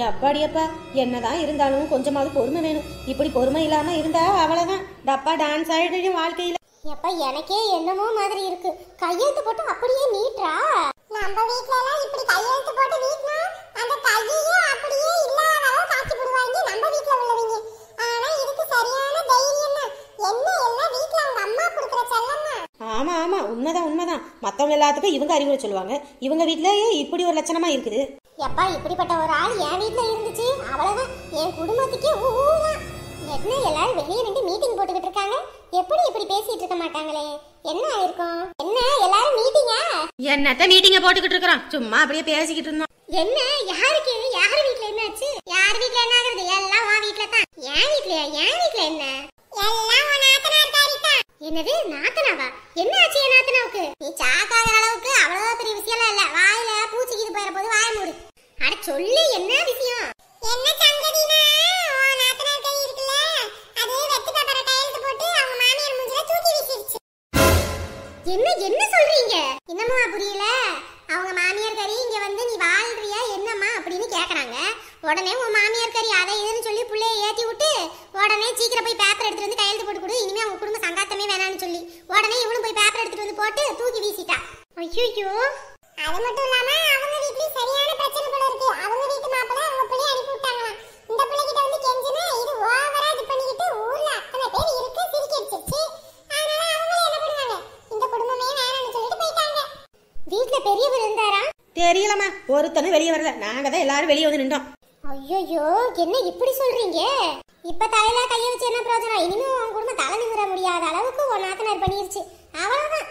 எப்பாடியப்பா என்னதான் இருந்தாலும் கொஞ்சமாவது பொறுமை வேணும் இப்படி பொறுமை இல்லாம இருந்தா அவ்வளவுதான் டப்பா டான்ஸ் ஆயிடும் வாழ்க்கையில எப்ப எனக்கே என்னமோ மாதிரி இருக்கு கையெழுத்து போட்டு அப்படியே நீட்றா நம்ம வீட்ல எல்லாம் இப்படி கையெழுத்து போட்டு நீட்னா அந்த கையே அப்படியே தான் மற்றவங்க எல்லாத்துக்கும் இவங்க அறிவுரை சொல்லுவாங்க இவங்க வீட்டிலேயே இப்படி ஒரு லட்சணமா இருக்குது எப்பா இப்படிப்பட்ட ஒரு ஆள் என் வீட்டில் இருந்துச்சு அவ்வளோதான் என் குடும்பத்துக்கே ஊதான் என்ன எல்லாரும் வெளியே நின்று மீட்டிங் போட்டுக்கிட்டு இருக்காங்க எப்படி இப்படி பேசிட்டு இருக்க மாட்டாங்களே என்ன ஆயிருக்கும் என்ன எல்லாரும் மீட்டிங்கா என்னத்த மீட்டிங்க போட்டுக்கிட்டு இருக்கிறோம் சும்மா அப்படியே பேசிக்கிட்டு இருந்தோம் என்ன யாருக்கு இது யார் வீட்ல என்னாச்சு யார் வீட்ல என்ன ஆகுறது எல்லாம் உன் வீட்ல தான் என் வீட்லயா என் வீட்ல என்ன எல்லாம் உன் நாத்தனார் என்னது நாத்தனாவா என்ன ஆச்சு என் நாத்தனாவுக்கு நீ சாக்காகிற அளவுக்கு அவ்வளவு பெரிய விஷயம் இல்ல வாயில பூச்சிக்கிது போயிற போது வாய மூடு அட சொல்லு என்ன விஷயம் என்ன சங்கடினா ஓ கை பேப்பர டைல்ஸ் போட்டு அவங்க மாமியார் மூஞ்சில தூக்கி என்ன என்ன சொல்றீங்க என்னமா புரியல அவங்க மாமியார் கறி இங்க வந்து நீ வாழ்றியா என்னம்மா அப்படின்னு கேக்குறாங்க உடனே உன் மாமியார் கறி அதை இதுன்னு சொல்லி புள்ளைய ஏத்தி விட்டு உடனே சீக்கிரம் போய் பேப்பர் எடுத்துட்டு வந்து கையெழுத்து போட்டு கொடு இனிமே அவங்க குடும்ப போட்டு தூக்கி வீசிட்டான் ஐயோ அது மட்டும் இல்லாம அவங்க வீட்ல சரியான பிரச்சனை போல இருக்கு அவங்க வீட்டு மாப்பிள்ள அவங்க பிள்ளை அனுப்பி விட்டாங்களாம் இந்த பிள்ளை கிட்ட வந்து கெஞ்சினா இது ஓவரா இது பண்ணிக்கிட்டு ஊர்ல அத்தனை பேர் இருக்கு சிரிக்கிடுச்சு அதனால அவங்களே என்ன பண்ணுவாங்க இந்த குடும்பமே வேணாம்னு சொல்லிட்டு போயிட்டாங்க வீட்ல பெரியவர் இருந்தாரா தெரியலமா ஒருத்தனும் வெளியே வரல நாங்க தான் எல்லாரும் வெளியே வந்து நின்றோம் ஐயோ என்ன இப்படி சொல்றீங்க இப்ப தலையில கைய வச்சு என்ன பிரச்சனை இனிமே உன் குடும்பம் தலை நிமிர முடியாத அளவுக்கு உன் நாத்தனார் பண்ணிருச்சு அவ்வளவுதான்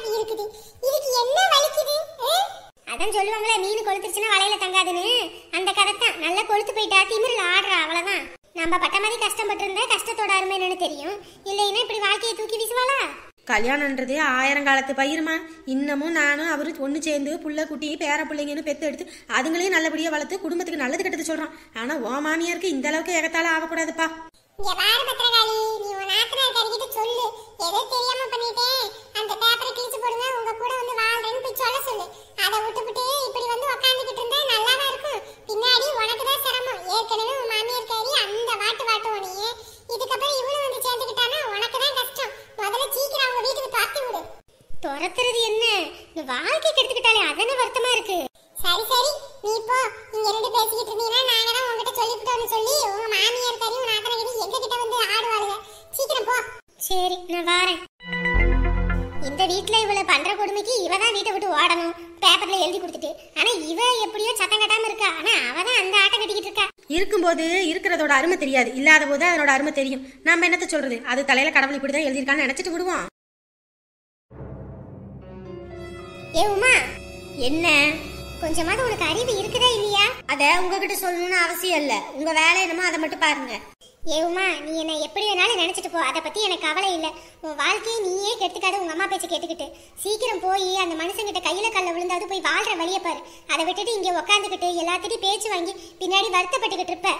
இப்படி இருக்குது இதுக்கு என்ன வலிக்குது அதான் சொல்லுவாங்களே மீன் கொளுத்துருச்சுன்னா வலையில தங்காதுன்னு அந்த கதை தான் நல்லா கொளுத்து போயிட்டா திமிரில் ஆடுறா அவ்வளவுதான் நம்ம பட்ட மாதிரி கஷ்டப்பட்டிருந்தா கஷ்டத்தோட அருமை தெரியும் இல்லைன்னா இப்படி வாழ்க்கையை தூக்கி வீசுவாளா கல்யாணன்றது ஆயிரம் காலத்து பயிருமா இன்னமும் நானும் அவரு ஒன்று சேர்ந்து புள்ள குட்டி பேர பிள்ளைங்கன்னு பெத்து எடுத்து அதுங்களையும் நல்லபடியாக வளர்த்து குடும்பத்துக்கு நல்லது கெட்டது சொல்கிறோம் ஆனால் ஓ மாமியாருக்கு இந்த அளவுக்கு ஏகத்தால ஆகக்கூடாதுப்பா இங்க பாரு பத்திரகாளி நீ உன் சொல்லு ஏதோ தெரியாம பண்ணிட்டேன் அந்த பேப்பரை கிழிச்சு போடுங்க உங்க கூட வந்து வாழ்றேன்னு போய் சொல்ல சொல்லு அதை விட்டுவிட்டு இப்படி வந்து உக்காந்துக்கிட்டு இருந்தா வரணும் பேப்பர்ல எழுதி கொடுத்துட்டு ஆனா இவ எப்படியோ சத்தம் கட்டாம இருக்கா ஆனா அவ தான் அந்த ஆட்டம் கட்டிக்கிட்டு இருக்கா இருக்கும்போது இருக்கிறதோட அருமை தெரியாது இல்லாத போது அதனோட அருமை தெரியும் நம்ம என்னத்த சொல்றது அது தலையில கடவுள் இப்படிதான் எழுதியிருக்கான்னு நினைச்சிட்டு விடுவோம் ஏ என்ன கொஞ்சமாவது உனக்கு அறிவு இருக்குதா இல்லையா அத உங்ககிட்ட சொல்லணும்னு அவசியம் இல்ல உங்க வேலை என்னமோ அதை மட்டும் பாருங்க ஏவுமா நீ என்ன எப்படி வேணாலும் நினைச்சிட்டு போ அதை பத்தி எனக்கு கவலை இல்லை உன் வாழ்க்கையை நீயே கெடுத்துக்காத உங்க அம்மா பேச்சு கேட்டுக்கிட்டு சீக்கிரம் போய் அந்த மனுஷங்கிட்ட கையில கல்ல விழுந்தாவது போய் வாழ்ற வழியை பாரு அதை விட்டுட்டு இங்கே உக்காந்துக்கிட்டு எல்லாத்திட்டையும் பேச்சு வாங்கி பின்னாடி வருத்தப்பட்டுக்கிட்டு இருப்ப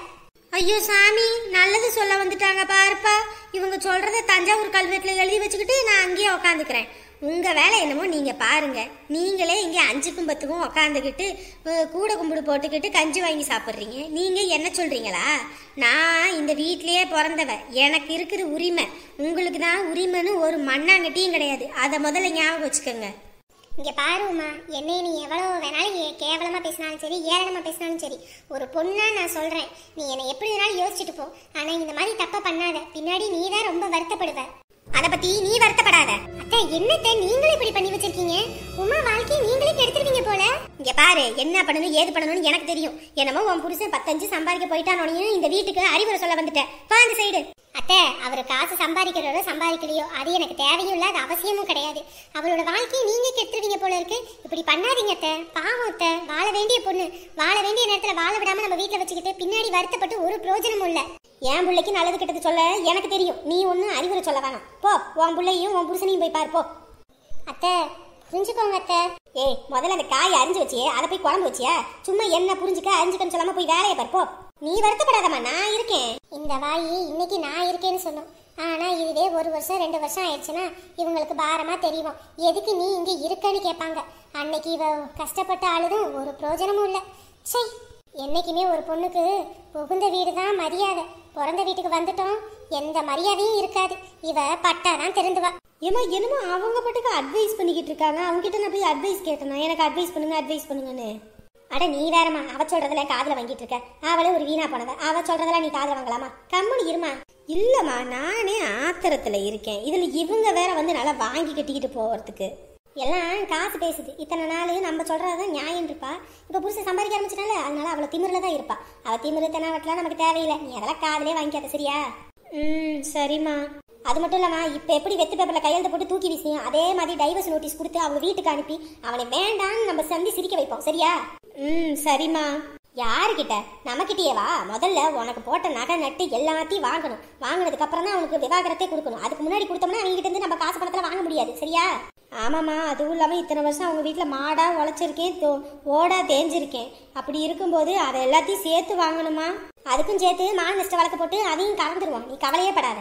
ஐயோ சாமி நல்லது சொல்ல வந்துட்டாங்க பாருப்பா இவங்க சொல்றத தஞ்சாவூர் கல்வெட்டுல எழுதி வச்சுக்கிட்டு நான் அங்கேயே உக்காந்துக்கிறேன் உங்கள் வேலை என்னமோ நீங்கள் பாருங்கள் நீங்களே இங்கே அஞ்சுக்கும் பத்துக்கும் உக்காந்துக்கிட்டு கூட கும்பிடு போட்டுக்கிட்டு கஞ்சி வாங்கி சாப்பிட்றீங்க நீங்கள் என்ன சொல்கிறீங்களா நான் இந்த வீட்டிலையே பிறந்தவ எனக்கு இருக்கிற உரிமை உங்களுக்கு தான் உரிமைன்னு ஒரு மண்ணாங்கட்டியும் கிடையாது அதை முதல்ல ஞாபகம் வச்சுக்கோங்க இங்கே பாருமா என்னை நீ எவ்வளோ வேணாலும் கேவலமாக பேசினாலும் சரி ஏளனமாக பேசினாலும் சரி ஒரு பொண்ணாக நான் சொல்கிறேன் நீ என்னை எப்படி வேணாலும் யோசிச்சுட்டு போ ஆனால் இந்த மாதிரி தப்பை பண்ணாத பின்னாடி நீ தான் ரொம்ப வருத்தப்படுவேன் அத பத்தி நீ வருத்தப்படாத அத்தை என்னத்தை நீங்களே இப்படி பண்ணி வச்சிருக்கீங்க உமா வாழ்க்கையை நீங்களே கெடுத்துருவீங்க போல இங்க பாரு என்ன பண்ணணும் ஏது பண்ணணும்னு எனக்கு தெரியும் என்னமோ உன் புருஷன் பத்தஞ்சு சம்பாதிக்க போயிட்டானோனையும் இந்த வீட்டுக்கு அறிவுரை சொல்ல வந்துட்டேன் வா அந்த சைடு அத்தை அவர் காசு சம்பாதிக்கிறவரோ சம்பாதிக்கலையோ அது எனக்கு தேவையும் இல்லை அது அவசியமும் கிடையாது அவரோட வாழ்க்கையை நீங்க கெடுத்துருவீங்க போல இருக்கு இப்படி பண்ணாதீங்க அத்தை பாவம் அத்தை வாழ வேண்டிய பொண்ணு வாழ வேண்டிய நேரத்தில் வாழ விடாம நம்ம வீட்டில் வச்சுக்கிட்டு பின்னாடி வருத்தப்பட்டு ஒரு பிரோஜனமும் இல்லை என் பிள்ளைக்கு நல்லது கிட்டது சொல்ல எனக்கு தெரியும் நீ ஒன்றும் அறிவுரை சொல்ல வேணாம் போ உன் பிள்ளையும் உன் புருஷனையும் போய் பார்ப்போ போ அத்தை புரிஞ்சுக்கோங்க அத்தை ஏய் முதல்ல அந்த காயை அரிஞ்சு வச்சியே அதை போய் குழம்பு வச்சியா சும்மா என்ன புரிஞ்சுக்க அரிஞ்சுக்கன்னு சொல்லாம போய் வேலையை பார்ப்போ நீ வருத்தப்படாதம்மா நான் இருக்கேன் இந்த வாயி இன்னைக்கு நான் இருக்கேன்னு சொல்லும் ஆனால் இதுவே ஒரு வருஷம் ரெண்டு வருஷம் ஆயிடுச்சுன்னா இவங்களுக்கு பாரமாக தெரியும் எதுக்கு நீ இங்கே இருக்கன்னு கேட்பாங்க அன்னைக்கு இவ கஷ்டப்பட்ட ஆளுதும் ஒரு பிரயோஜனமும் இல்லை சை என்னைக்குமே ஒரு பொண்ணுக்கு புகுந்த வீடு தான் மரியாதை பிறந்த வீட்டுக்கு வந்துட்டோம் எந்த மரியாதையும் இருக்காது இவ பட்டா தான் தெரிந்துவா ஏமா என்னமோ அவங்க மட்டுக்கு அட்வைஸ் பண்ணிக்கிட்டு இருக்காங்க அவங்க கிட்ட நான் போய் அட்வைஸ் கேட்டேன் எனக்கு அட்வைஸ் பண்ணுங்க அட்வைஸ் பண்ணுங்கன்னு அட நீ வேறமா அவ சொல்றதுல காதல வாங்கிட்டு இருக்க அவளே ஒரு வீணா போனத அவ சொல்றதுல நீ காதல வாங்கலாமா கம்முனி இருமா இல்லம்மா நானே ஆத்திரத்துல இருக்கேன் இதுல இவங்க வேற வந்து நல்லா வாங்கி கட்டிக்கிட்டு போறதுக்கு எல்லாம் காசு பேசுது இத்தனை நாள் நம்ம சொல்கிறது தான் நியாயம் இருப்பா இப்போ புதுசாக சம்பாதிக்க ஆரம்பிச்சிட்டால அதனால அவளை திமிரில தான் இருப்பா அவள் திமிரு வட்டலாம் நமக்கு தேவையில்லை நீ அதெல்லாம் காதலே வாங்கிக்காத சரியா ம் சரிம்மா அது மட்டும் இல்லாமல் இப்போ எப்படி வெத்து பேப்பர்ல கையெழுத்து போட்டு தூக்கி வீசியும் அதே மாதிரி டைவர்ஸ் நோட்டீஸ் கொடுத்து அவங்க வீட்டுக்கு அனுப்பி அவனை வேண்டான்னு நம்ம சந்தி சிரிக்க வைப்போம் சரியா ம் சரிம்மா யாருக்கிட்ட நம்மக்கிட்டயே வா முதல்ல உனக்கு போட்ட நகை நட்டு எல்லாத்தையும் வாங்கணும் வாங்கினதுக்கு அப்புறம் தான் அவனுக்கு விவாகரத்தை கொடுக்கணும் அதுக்கு முன்னாடி கொடுத்தோம்னா அவங்க கிட்ட இருந்து நம்ம காசு பணத்தில் வாங்க முடியாது சரியா ஆமாம்மா அதுவும் இல்லாமல் இத்தனை வருஷம் அவங்க வீட்டில் மாடாக உழைச்சிருக்கேன் தோ ஓடாக தேஞ்சிருக்கேன் அப்படி இருக்கும்போது அதை எல்லாத்தையும் சேர்த்து வாங்கணுமா அதுக்கும் சேர்த்து மான நஷ்ட வழக்கு போட்டு அதையும் கலந்துருவோம் நீ கவலையே படாத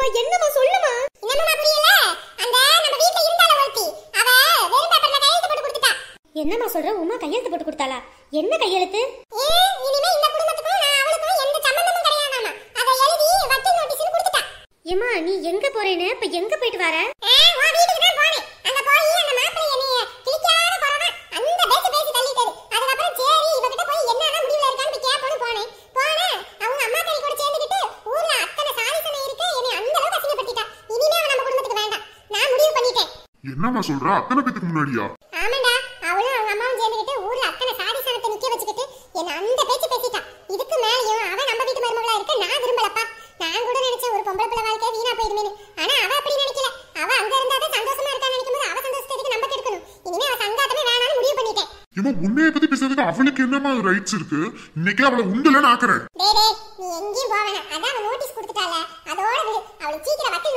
என்னம்மா என்னம்மா சொல்லுமா என்னம்மா புரியல அந்த நம்ம வீட்ல இருந்தால ஒருத்தி அவ வெறும் பேப்பர்ல கையெழுத்து போட்டு கொடுத்துட்டா என்னம்மா சொல்ற உமா கையெழுத்து போட்டு கொடுத்தாளா என்ன கையெழுத்து ஏ இனிமே இந்த குடும்பத்துக்கும் நான் அவளுக்கும் எந்த சம்பந்தமும் கிடையாதாமா அத எழுதி வக்கீல் நோட்டீஸ்னு கொடுத்துட்டா ஏமா நீ எங்க போறேன்னு இப்ப எங்க போயிட்டு வர நான் சொல்றா அத்தனை பேத்துக்கு முன்னாடியா ஆமாடா அவளும் அவங்க அம்மாவும் சேர்ந்துக்கிட்டு ஊர்ல அத்தனை சாதி சனத்தை நிக்க வச்சுக்கிட்டு என்ன அந்த பேச்சு பேசிட்டான் இதுக்கு மேலயும் அவ நம்ம வீட்டு மருமகளா இருக்க நான் விரும்பலப்பா நான் கூட நினைச்சேன் ஒரு பொம்பளை பிள்ளை வாழ்க்கை வீணா போயிடுமேனு ஆனா அவ அப்படி நினைக்கல அவ அங்க இருந்தாதான் சந்தோஷமா இருக்கா நினைக்கும் போது அவ சந்தோஷத்துக்கு நம்ம கெடுக்கணும் இனிமே அவ சங்காத்தமே வேணாம்னு முடிவு பண்ணிட்டேன் இவன் உன்னைய பத்தி பேசுறதுக்கு அவனுக்கு என்னமா ரைட்ஸ் இருக்கு இன்னைக்கு அவளை உண்டுலன்னு நாக்குறேன் டேய் டேய் நீ எங்கேயும் போவேனா அதான் அவ நோட்டீஸ் கொடுத்துட்டால அதோட விடு அவளை சீக்கிரம் வக்கி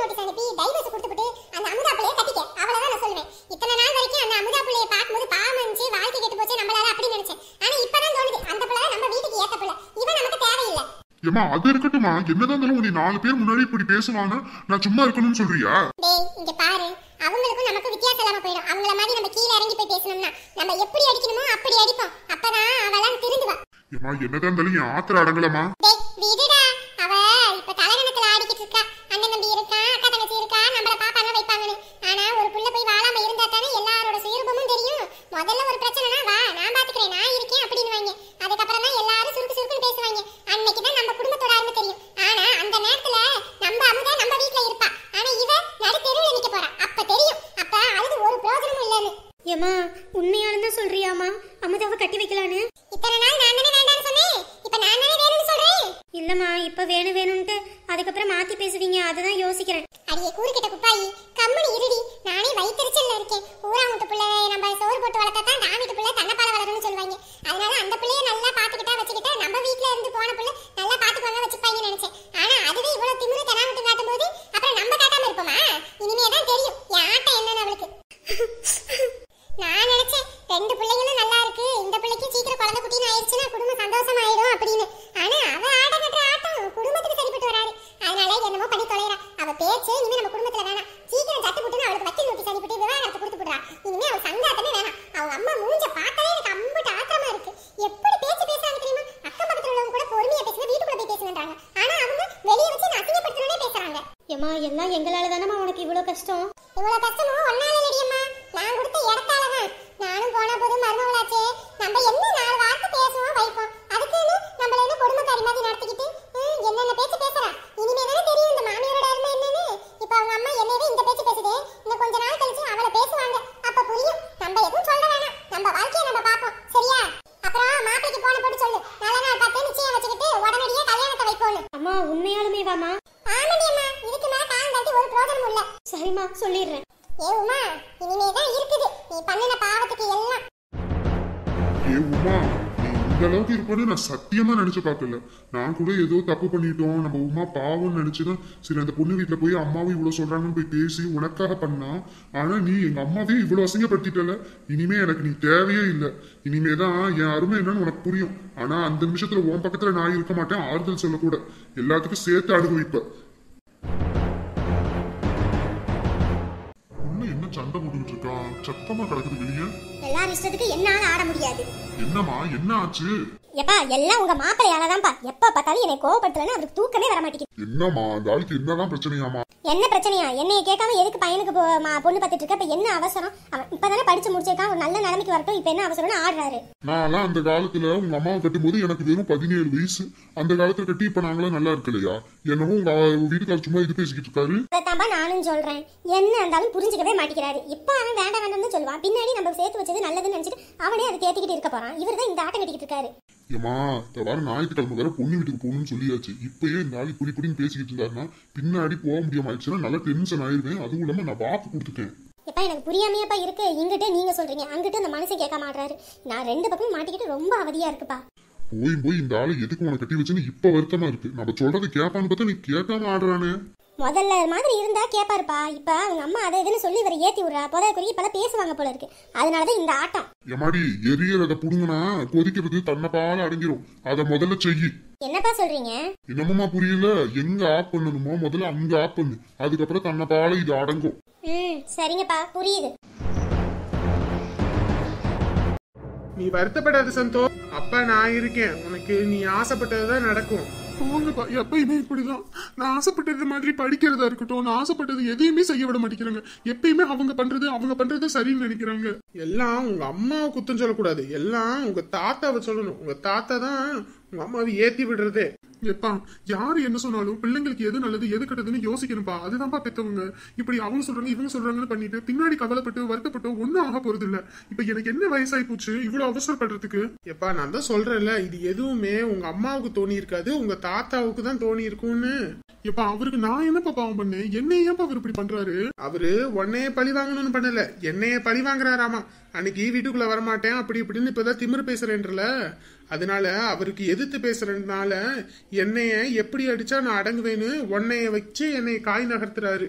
ஏமா அது இருக்கட்டுமா என்னதான் இருந்தாலும் உன்னை நாலு பேர் முன்னாடி இப்படி பேசுவாங்க நான் சும்மா இருக்கணும்னு சொல்றியா டேய் இங்க பாரு அவங்களுக்கும் நமக்கு வித்தியாசம் இல்லாம போயிடும் அவங்கள மாதிரி நம்ம கீழ இறங்கி போய் பேசணும்னா நம்ம எப்படி அடிக்கணுமோ அப்படி அடிப்போம் அப்பதான் அவலாம் திருந்துவா ஏமா என்னதான் இருந்தாலும் என் ஆத்திர அடங்கலமா டேய் விடுடா அவ இப்ப தலைகணத்துல ஆடிக்கிட்டு இருக்கா அண்ணன் தம்பி இருக்கா அக்கா தங்கச்சி இருக்கா நம்மள பாப்பாங்க வைப்பாங்கன்னு ஆனா ஒரு புள்ள போய் வாழாம இருந்தா தானே எல்லாரோட சுயரூபமும் தெரியும் முதல்ல ஒரு பிரச்சனைனா வா இனிமே அவன் சங்காத்தமே வேணாம் அவங்க அம்மா மூஞ்ச பார்த்தாலே எனக்கு அம்புட்டு ஆத்திரமா இருக்கு எப்படி பேச்சு பேசுறாங்க தெரியுமா அக்கம் பக்கத்துல உள்ளவங்க கூட பொறுமையா பேசுங்க வீட்டுக்குள்ள போய் பேசுங்கன்றாங்க ஆனா அவங்க வெளியே வச்சு நான் அசிங்கப்படுத்தணும்னே பேசுறாங்க ஏமா எல்லாம் எங்களால தானமா உனக்கு இவ்வளவு கஷ்டம் இவ்வளவு கஷ்டமா ஒன்னால இல்லடியம்மா வரையும் நான் சத்தியமா நினைச்சு பார்க்கல நான் கூட ஏதோ தப்பு பண்ணிட்டோம் நம்ம உமா பாவம்னு நினைச்சுதான் சரி அந்த பொண்ணு வீட்டுல போய் அம்மாவும் இவ்வளவு சொல்றாங்கன்னு போய் பேசி உனக்காக பண்ணா ஆனா நீ எங்க அம்மாவே இவ்வளவு அசிங்கப்படுத்திட்டல இனிமே எனக்கு நீ தேவையே இல்லை இனிமேதான் என் அருமை என்னன்னு உனக்கு புரியும் ஆனா அந்த நிமிஷத்துல உன் பக்கத்துல நான் இருக்க மாட்டேன் ஆறுதல் சொல்லக்கூட எல்லாத்துக்கும் சேர்த்து அனுபவிப்பேன் சண்டை போட்டுக்கிட்டு இருக்கா சத்தமா கிடக்குது வெளியே என்னால ஆட முடியாது என்னமா என்ன ஆச்சு எப்பா எல்லாம் உங்க மாப்பிள்ளையால எப்ப பார்த்தாலும் என்னை கோவப்படுத்தலன்னு அவருக்கு தூக்கமே வர மாட்டேங்குது என்னம்மா அந்த ஆளுக்கு என்னதான் பிரச்சனையாமா என்ன பிரச்சனையா என்னைய கேட்காம எதுக்கு பையனுக்கு பொண்ணு பார்த்துட்டு இருக்க இப்ப என்ன அவசரம் அவன் இப்பதானே படிச்சு முடிச்சிருக்கான் ஒரு நல்ல நிலைமைக்கு வரட்டும் இப்ப என்ன அவசரம்னு ஆடுறாரு நான் அந்த காலத்துல உங்க அம்மாவை கட்டும்போது எனக்கு வெறும் பதினேழு வயசு அந்த காலத்துல கட்டி இப்ப நாங்களும் நல்லா இருக்கலையா என்னவோ உங்க வீட்டுக்காரர் சும்மா இது பேசிக்கிட்டு இருக்காரு அதான்பா நானும் சொல்றேன் என்ன இருந்தாலும் புரிஞ்சுக்கவே மாட்டேங்கிறாரு இப்ப அவன் வேண்டாம் வேண்டாம்னு சொல்லுவான் பின்னாடி நம்ம சேர்த்து வச்சது நல்லதுன்னு நினைச்சிட்டு அவனே அதை தேத்திக்கிட்டு இருக்க போறான் இவர் தான் இந்த ஆட்டம் கட்டிக்கிட்டு இருக்காரு ஏமா வர ஞாயிற்றுக்கிழமை வேற பொண்ணு வீட்டுக்கு போகணும்னு சொல்லியாச்சு இப்பயே இந்த ஆள் இப்படி இப்படின்னு பேசிக்கிட்டு இருந்தாருன்னா பின்னாடி போக முடியுமா ஆயிடுச்சுன்னா நல்லா டென்ஷன் ஆயிருவேன் அதுவும் இல்லாம நான் வாக்கு கொடுத்துட்டேன் எப்பா எனக்கு புரியாமையாப்பா இருக்கு இங்கிட்ட நீங்க சொல்றீங்க அங்கிட்ட அந்த மனசை கேட்க மாட்டாரு நான் ரெண்டு பக்கமும் மாட்டிக்கிட்டு ரொம்ப அவதியா இருக்குப்பா போய் போய் இந்த ஆளு எதுக்கு உனக்கு கட்டி வச்சுன்னு இப்ப வருத்தமா இருக்கு நம்ம சொல்றது கேட்பான்னு பார்த்தா நீ கேட்காம ஆடுறானே முதல்ல மாதிரி இருந்தா கேப்பாருப்பா இப்ப அவங்க அம்மா அதை எதுன்னு சொல்லி இவரை ஏத்தி விடுறா புதை குறி இப்ப பேசுவாங்க போல இருக்கு அதனாலதான் இந்த ஆட்டம் எமாடி எரியறத புடுங்கனா கொதிக்கிறது தன்னப்பால அடங்கிரும் அத முதல்ல செய்யி என்னப்பா சொல்றீங்க என்னமோமா புரியல எங்க ஆப் பண்ணணுமோ முதல்ல அங்க ஆப் பண்ணு அதுக்கப்புறம் தன்னப்பால இது அடங்கும் ம் சரிங்கப்பா புரியுது நீ வருத்தப்படாத சந்தோ அப்ப நான் இருக்கேன் உனக்கு நீ ஆசைப்பட்டதுதான் நடக்கும் போங்கப்பா எப்பயுமே இப்படிதான் நான் ஆசைப்பட்டது மாதிரி படிக்கிறதா இருக்கட்டும் நான் ஆசைப்பட்டது எதையுமே செய்ய விட மாட்டேங்கிறாங்க எப்பயுமே அவங்க பண்றது அவங்க பண்றது சரின்னு நினைக்கிறாங்க எல்லாம் உங்க அம்மாவை குத்தம் சொல்லக்கூடாது எல்லாம் உங்க தாத்தாவை சொல்லணும் உங்க தாத்தா தான் உங்க அம்மாவை ஏத்தி விடுறதே எப்பா யாரு என்ன சொன்னாலும் பிள்ளைங்களுக்கு எது நல்லது எது கெட்டதுன்னு யோசிக்கணும்ப்பா அதுதான்ப்பா பெத்தவங்க இப்படி அவங்க சொல்றாங்க இவங்க சொல்றாங்கன்னு பண்ணிட்டு பின்னாடி கவலைப்பட்டு வருத்தப்பட்டு ஒன்னும் ஆக போறது இல்ல இப்ப எனக்கு என்ன வயசாகி போச்சு இவ்வளவு அவசரப்படுறதுக்கு எப்பா நான் தான் சொல்றேன்ல இது எதுவுமே உங்க அம்மாவுக்கு தோணி இருக்காது உங்க தாத்தாவுக்கு தான் தோணி இருக்கும்னு இப்ப அவருக்கு நான் என்னப்பா பாவம் பண்ணேன் என்னைய ஏன்ப்பா அவர் இப்படி பண்றாரு அவரு உன்னைய பழி வாங்கணும்னு பண்ணல என்னைய பழி வாங்குறாராமா அன்னைக்கு வீட்டுக்குள்ள வரமாட்டேன் அப்படி இப்படின்னு இப்பதான் திமிர் பேசுறேன்ல அதனால அவருக்கு எதிர்த்து பேசுறதுனால என்னைய எப்படி அடிச்சா நான் அடங்குவேன்னு ஒன்னைய வச்சு என்னை காய் நகர்த்துறாரு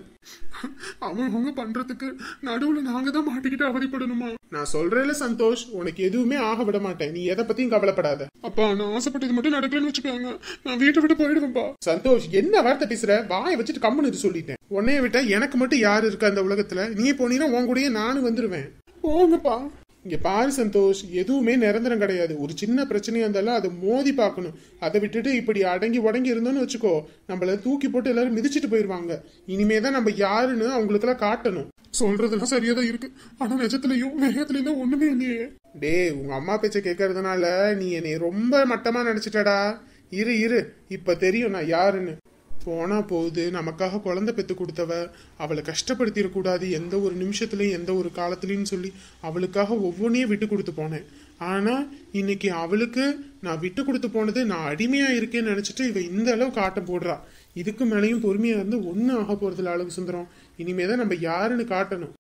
அவங்க பண்றதுக்கு நடுவுல நாங்க தான் மாட்டிக்கிட்டு அவதிப்படணுமா நான் சொல்றேல சந்தோஷ் உனக்கு எதுவுமே ஆக விட மாட்டேன் நீ எதை பத்தியும் கவலைப்படாத அப்பா நான் ஆசைப்பட்டது மட்டும் நடக்கலன்னு வச்சுக்கோங்க நான் வீட்டை விட்டு போயிடுவேன்பா சந்தோஷ் என்ன வார்த்தை பேசுற வாயை வச்சுட்டு கம்முன்னு சொல்லிட்டேன் உன்னைய விட்டா எனக்கு மட்டும் யாரு இருக்கா அந்த உலகத்துல நீ போனீங்கன்னா உன் கூடயே நானும் வந்துருவேன் போங்கப்பா இங்கே பாரு சந்தோஷ் எதுவுமே நிரந்தரம் கிடையாது ஒரு சின்ன பிரச்சனையாக இருந்தாலும் அதை மோதி பார்க்கணும் அதை விட்டுட்டு இப்படி அடங்கி உடங்கி இருந்தோன்னு வச்சுக்கோ நம்மள தூக்கி போட்டு எல்லாரும் மிதிச்சிட்டு போயிடுவாங்க இனிமே தான் நம்ம யாருன்னு அவங்களுக்குலாம் காட்டணும் சொல்றதுலாம் சரியா தான் இருக்கு ஆனா நிஜத்துலயும் வேகத்துலயும் ஒண்ணுமே இல்லையே டே உங்க அம்மா பேச்ச கேட்கறதுனால நீ என்னை ரொம்ப மட்டமா நினைச்சிட்டடா இரு இரு இப்ப தெரியும் நான் யாருன்னு போனா போகுது நமக்காக குழந்தை பெத்து கொடுத்தவ அவளை கஷ்டப்படுத்திடக்கூடாது எந்த ஒரு நிமிஷத்துலையும் எந்த ஒரு காலத்துலேயும் சொல்லி அவளுக்காக ஒவ்வொன்றையும் விட்டு கொடுத்து போனேன் ஆனால் இன்னைக்கு அவளுக்கு நான் விட்டு கொடுத்து போனது நான் அடிமையாக இருக்கேன்னு நினச்சிட்டு இவ இந்த அளவுக்கு காட்ட போடுறா இதுக்கு மேலேயும் பொறுமையாக இருந்து ஒன்றும் ஆக போகிறதுல அளவு சுந்தரம் இனிமேதான் நம்ம யாருன்னு காட்டணும்